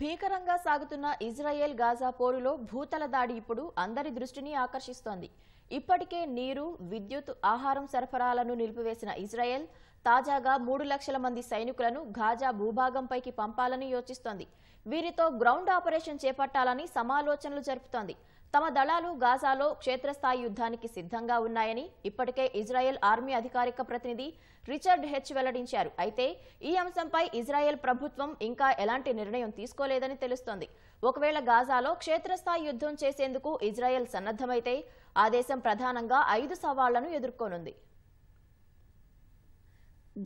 భీకరంగా సాగుతున్న Israel Gaza పోరులో భూతల దాడి ఇప్పుడు అందరి దృష్టిని ఆకర్షిస్తోంది ఇప్పటికే నీరు విద్యుత్ ఆహారం సరఫరాలను నిలిపివేసిన ఇజ్రాయెల్ తాజాగా మూడు లక్షల మంది సైనికులను గాజా భూభాగంపైకి పంపాలని యోచిస్తోంది వీరితో గ్రౌండ్ ఆపరేషన్ చేపట్టాలని సమాలోచనలు జరుపుతోంది తమ దళాలు గాజాలో క్షేత్రస్థాయి యుద్ధానికి సిద్ధంగా ఉన్నాయని ఇప్పటికే ఇజ్రాయెల్ ఆర్మీ అధికారిక ప్రతినిధి రిచర్డ్ హెచ్ వెల్లడించారు అయితే ఈ అంశంపై ఇజ్రాయెల్ ప్రభుత్వం ఇంకా ఎలాంటి నిర్ణయం తీసుకోలేదని తెలుస్తోంది ఒకవేళ గాజాలో క్షేత్రస్థాయి యుద్ధం చేసేందుకు ఇజ్రాయెల్ సన్నద్దమైతే ఆ దేశం ప్రధానంగా ఐదు సవాళ్లను ఎదుర్కొనుంది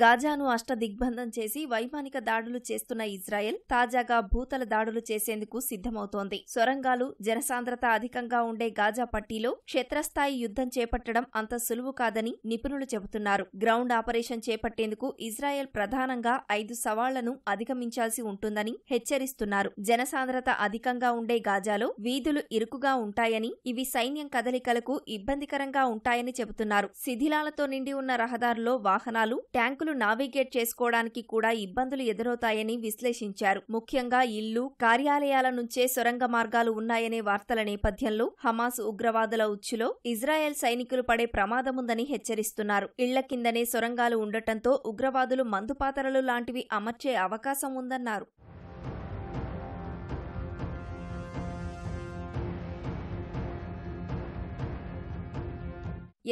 గాజాను అష్టదిగ్బంధం చేసి వైమానిక దాడులు చేస్తున్న ఇజ్రాయెల్ తాజాగా భూతల దాడులు చేసేందుకు సిద్ధమవుతోంది సొరంగాలు జనసాంద్రత అధికంగా ఉండే గాజా పట్టీలో క్షేత్రస్థాయి యుద్ధం చేపట్టడం అంత సులువు కాదని నిపుణులు చెబుతున్నారు గ్రౌండ్ ఆపరేషన్ చేపట్టేందుకు ఇజ్రాయెల్ ప్రధానంగా ఐదు సవాళ్లను అధిగమించాల్సి ఉంటుందని హెచ్చరిస్తున్నారు జనసాంద్రత అధికంగా ఉండే గాజాలో వీధులు ఇరుకుగా ఉంటాయని ఇవి సైన్యం కదలికలకు ఇబ్బందికరంగా ఉంటాయని చెబుతున్నారు శిథిలాలతో నిండి ఉన్న రహదారులో వాహనాలు ట్యాంక్ బ్యాంకులు నావిగేట్ చేసుకోవడానికి కూడా ఇబ్బందులు ఎదురవుతాయని విశ్లేషించారు ముఖ్యంగా ఇల్లు కార్యాలయాల నుంచే సొరంగ మార్గాలు ఉన్నాయనే వార్తల నేపథ్యంలో హమాస్ ఉగ్రవాదుల ఉచ్చులో ఇజ్రాయెల్ సైనికులు పడే ప్రమాదముందని హెచ్చరిస్తున్నారు ఇళ్ల కిందనే సొరంగాలు ఉండటంతో ఉగ్రవాదులు మందుపాతరలు లాంటివి అమర్చే అవకాశం ఉందన్నారు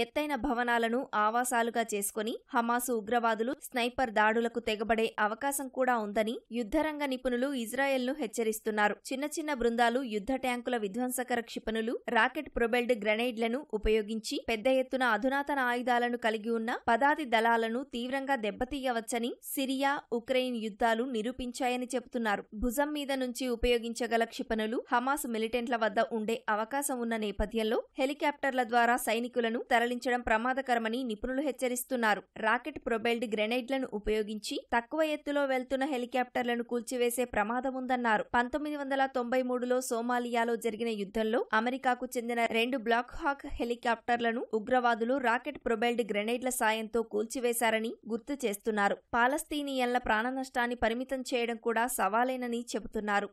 ఎత్తైన భవనాలను ఆవాసాలుగా చేసుకుని హమాసు ఉగ్రవాదులు స్నైపర్ దాడులకు తెగబడే అవకాశం కూడా ఉందని యుద్ధరంగ నిపుణులు ఇజ్రాయెల్ను హెచ్చరిస్తున్నారు చిన్న చిన్న బృందాలు యుద్ధ ట్యాంకుల విధ్వంసకర క్షిపణులు రాకెట్ ప్రొబెల్డ్ గ్రెనైడ్లను ఉపయోగించి పెద్ద ఎత్తున అధునాతన ఆయుధాలను కలిగి ఉన్న పదాతి దళాలను తీవ్రంగా దెబ్బతీయవచ్చని సిరియా ఉక్రెయిన్ యుద్ధాలు నిరూపించాయని చెబుతున్నారు భుజం మీద నుంచి ఉపయోగించగల క్షిపణులు హమాస్ మిలిటెంట్ల వద్ద ఉండే అవకాశం ఉన్న నేపథ్యంలో హెలికాప్టర్ల ద్వారా సైనికులను తరలి తరలించడం ప్రమాదకరమని నిపుణులు హెచ్చరిస్తున్నారు రాకెట్ ప్రొబైల్డ్ గ్రెనైడ్లను ఉపయోగించి తక్కువ ఎత్తులో వెళ్తున్న హెలికాప్టర్లను కూల్చివేసే ప్రమాదముందన్నారు పంతొమ్మిది వందల తొంభై మూడులో సోమాలియాలో జరిగిన యుద్ధంలో అమెరికాకు చెందిన రెండు బ్లాక్ హాక్ హెలికాప్టర్లను ఉగ్రవాదులు రాకెట్ ప్రొబైల్డ్ గ్రెనైడ్ల సాయంతో కూల్చివేశారని గుర్తు చేస్తున్నారు పాలస్తీనియన్ల నష్టాన్ని పరిమితం చేయడం కూడా సవాలేనని చెబుతున్నారు